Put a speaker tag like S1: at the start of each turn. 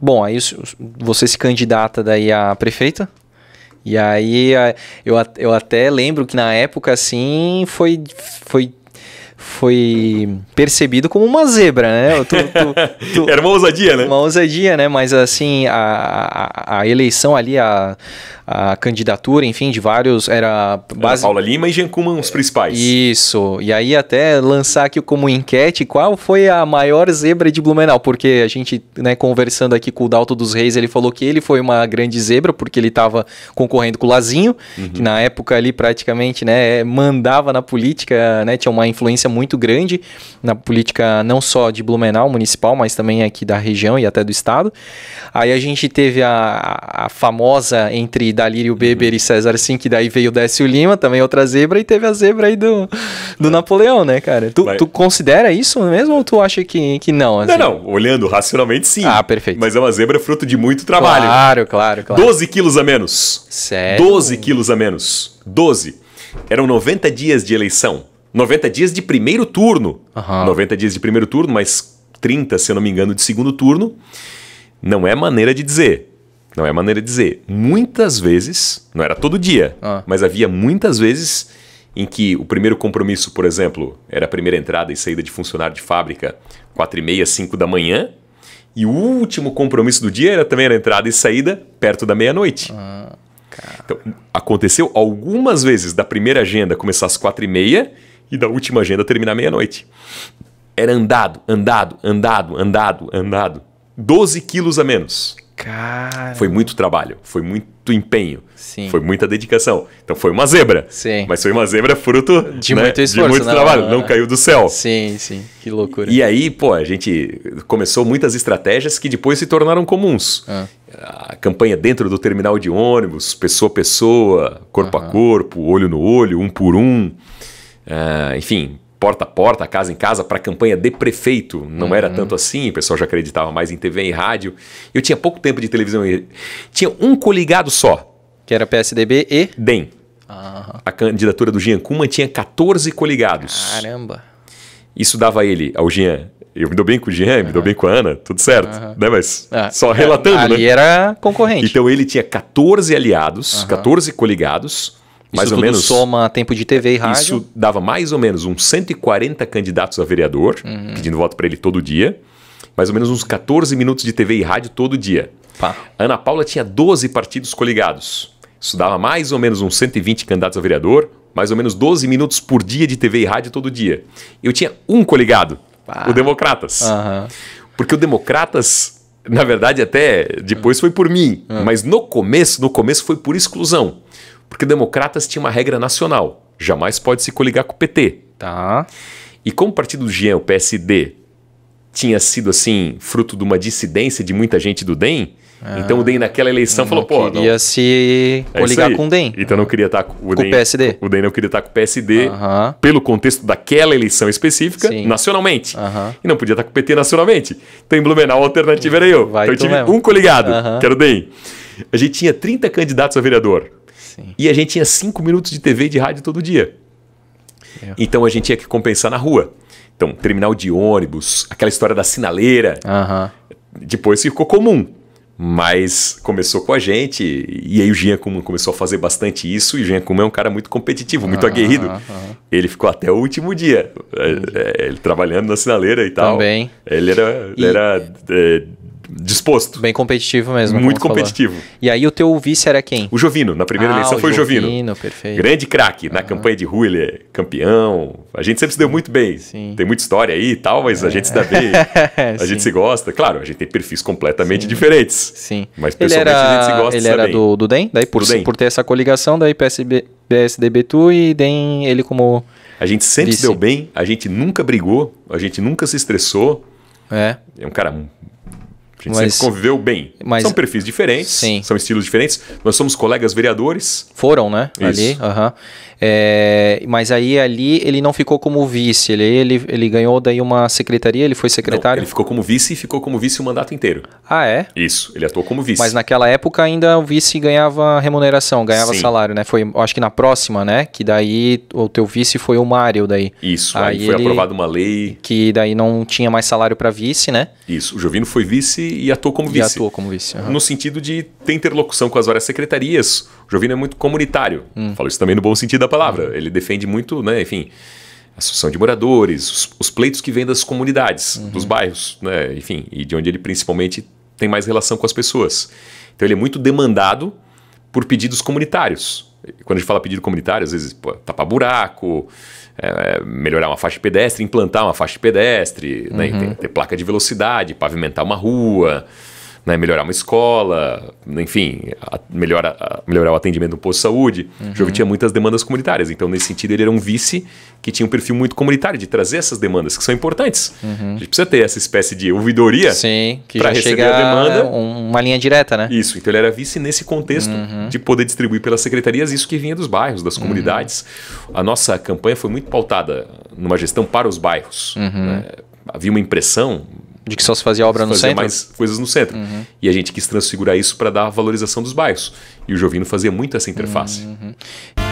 S1: Bom, aí você se candidata daí a prefeita. E aí eu, eu até lembro que na época, assim, foi, foi foi percebido como uma zebra, né? Tu, tu, tu, Era uma ousadia, né? Uma ousadia, né? Mas assim, a, a, a eleição ali, a, a candidatura, enfim, de vários. Era. Base... Era Paula Lima e Gencuma, os principais. Isso. E aí, até lançar aqui como enquete qual foi a maior zebra de Blumenau, porque a gente, né, conversando aqui com o Dalto dos Reis, ele falou que ele foi uma grande zebra, porque ele estava concorrendo com o Lazinho, uhum. que na época ali praticamente, né, mandava na política, né, tinha uma influência influência muito grande na política não só de Blumenau, municipal, mas também aqui da região e até do estado. Aí a gente teve a, a famosa entre Dalírio Beber uhum. e César Sim, que daí veio o Décio Lima, também outra zebra, e teve a zebra aí do, do é. Napoleão, né, cara? Tu, mas... tu considera isso mesmo ou tu acha que, que não? Assim? Não,
S2: não. Olhando racionalmente, sim. Ah, perfeito. Mas é uma zebra fruto de muito trabalho. Claro, claro, claro. 12 quilos a menos. Sério? 12 quilos a menos. 12. Eram 90 dias de eleição. 90 dias de primeiro turno. Uhum. 90 dias de primeiro turno, mais 30, se eu não me engano, de segundo turno. Não é maneira de dizer. Não é maneira de dizer. Muitas vezes, não era todo dia, uhum. mas havia muitas vezes em que o primeiro compromisso, por exemplo, era a primeira entrada e saída de funcionário de fábrica, 4 e meia, 5 da manhã. E o último compromisso do dia era também a entrada e saída perto da meia-noite. Ah, então, aconteceu algumas vezes da primeira agenda começar às quatro e meia e da última agenda terminar meia-noite. Era andado, andado, andado, andado, andado. 12 quilos a menos.
S1: Cara. Foi
S2: muito trabalho, foi muito empenho, Sim. foi muita dedicação. Então foi uma zebra. Sim. Mas foi uma zebra fruto de né, muito esforço, de muito né? trabalho, não, não, é. não caiu do céu. Sim, sim, que loucura. E aí, pô, a gente começou muitas estratégias que depois se tornaram comuns. Ah. A campanha dentro do terminal de ônibus, pessoa a pessoa, corpo Aham. a corpo, olho no olho, um por um uh, enfim, porta a porta, casa em casa, para a campanha de prefeito. Não uhum. era tanto assim, o pessoal já acreditava mais em TV e rádio. Eu tinha pouco tempo de televisão. Tinha um coligado só. Que era PSDB e? DEM. Uhum. A candidatura do Jean Kuman tinha 14 coligados. Caramba. Isso dava ele, ao Jean, eu me dou bem com o Jean, uhum. me dou bem com a Ana, tudo certo. Uhum. Né? Mas é. só relatando, ali né? Ali era concorrente. Então ele tinha 14 aliados, uhum. 14 coligados, mais ou menos. soma tempo de TV e é, rádio. Isso dava mais ou menos uns 140 candidatos a vereador, uhum. pedindo voto para ele todo dia. Mais ou menos uns 14 minutos de TV e rádio todo dia. Pá. Ana Paula tinha 12 partidos coligados. Isso dava mais ou menos uns 120 candidatos a vereador, mais ou menos 12 minutos por dia de TV e rádio todo dia. Eu tinha um coligado, Pá. o Democratas. Uhum. Porque o Democratas, na verdade, até depois foi por mim, mas no começo, no começo foi por exclusão. Porque democratas tinha uma regra nacional: jamais pode se coligar com o PT. Tá. E como o partido do Jean, o PSD, tinha sido assim, fruto de uma dissidência de muita gente do DEM, ah, então o DEM naquela eleição falou, pô, queria não, se é coligar é com o DEM. Então não queria estar tá com o DEM. o PSD. O DEM não queria estar tá com o PSD, uh -huh. pelo contexto daquela eleição específica, Sim. nacionalmente. Uh -huh. E não podia estar tá com o PT nacionalmente. Então em Blumenau a alternativa era eu. Vai então eu tive mesmo. um coligado, uh -huh. que era o DEM. A gente tinha 30 candidatos a vereador. Sim. E a gente tinha cinco minutos de TV e de rádio todo dia. É. Então a gente tinha que compensar na rua. Então, terminal de ônibus, aquela história da sinaleira. Uhum. Depois ficou comum. Mas começou com a gente, e aí o Jean Kuman começou a fazer bastante isso, e o Jean Kuman é um cara muito competitivo, muito uhum, aguerrido. Uhum. Ele ficou até o último dia, é, é, ele trabalhando na sinaleira e tal. Também. Ele era, e... era é, disposto. Bem competitivo mesmo. Muito competitivo. Falou. E aí o teu vice era quem? O Jovino. Na primeira ah, eleição o foi Jovino, o Jovino. perfeito. Grande craque. Ah. Na campanha de rua ele é campeão. A gente sempre se deu muito bem. Sim. Tem muita história aí e tal, mas é. a gente se dá é. bem. a gente se gosta. Claro, a gente tem perfis completamente Sim. diferentes. Sim. Mas pessoalmente ele era, a gente se gosta Ele era do, do DEM? Daí por, do DEM. por
S1: ter essa coligação, daí PSB, PSDB tu e DEM ele como...
S2: A gente sempre vice. se deu bem, a gente nunca brigou, a gente nunca se estressou. É. É um cara a gente mas, sempre conviveu bem. Mas, são perfis diferentes, sim. são estilos diferentes. Nós somos colegas vereadores. Foram, né? Isso.
S1: Ali, É, mas aí ali ele não ficou como vice, ele, ele, ele ganhou daí uma secretaria, ele foi secretário. Não, ele ficou como vice e ficou como vice o mandato inteiro. Ah, é?
S2: Isso, ele atuou como vice. Mas
S1: naquela época ainda o vice ganhava remuneração, ganhava sim. salário, né? Foi, acho que na próxima, né? Que daí o teu vice foi o Mário daí. Isso, aí, aí foi aprovada uma
S2: lei. Que daí não tinha mais salário para vice, né? Isso, o Jovino foi vice e atuou como vice. E como vice. Uhum. No sentido de ter interlocução com as várias secretarias. O Jovino é muito comunitário. Hum. Falo isso também no bom sentido da palavra. Hum. Ele defende muito, né, enfim, a associação de moradores, os, os, pleitos que vêm das comunidades, uhum. dos bairros, né, enfim, e de onde ele principalmente tem mais relação com as pessoas. Então ele é muito demandado por pedidos comunitários. Quando a gente fala pedido comunitário, às vezes pô, tapar buraco, é, é melhorar uma faixa de pedestre, implantar uma faixa de pedestre, né, uhum. né? ter, ter placa de velocidade, pavimentar uma rua né, melhorar uma escola, enfim, a, melhora, a, melhorar o atendimento do posto de saúde. Uhum. O Jovem tinha muitas demandas comunitárias. Então, nesse sentido, ele era um vice que tinha um perfil muito comunitário de trazer essas demandas que são importantes. Uhum. A gente precisa ter essa espécie de ouvidoria para receber a demanda. Uma linha direta, né? Isso. Então, ele era vice nesse contexto uhum. de poder distribuir pelas secretarias isso que vinha dos bairros, das uhum. comunidades. A nossa campanha foi muito pautada numa gestão para os bairros. Uhum. Né? Havia uma impressão de que só se fazia obra se no fazia centro? mais coisas no centro. Uhum. E a gente quis transfigurar isso para dar valorização dos bairros. E o Jovino fazia muito essa interface. Uhum.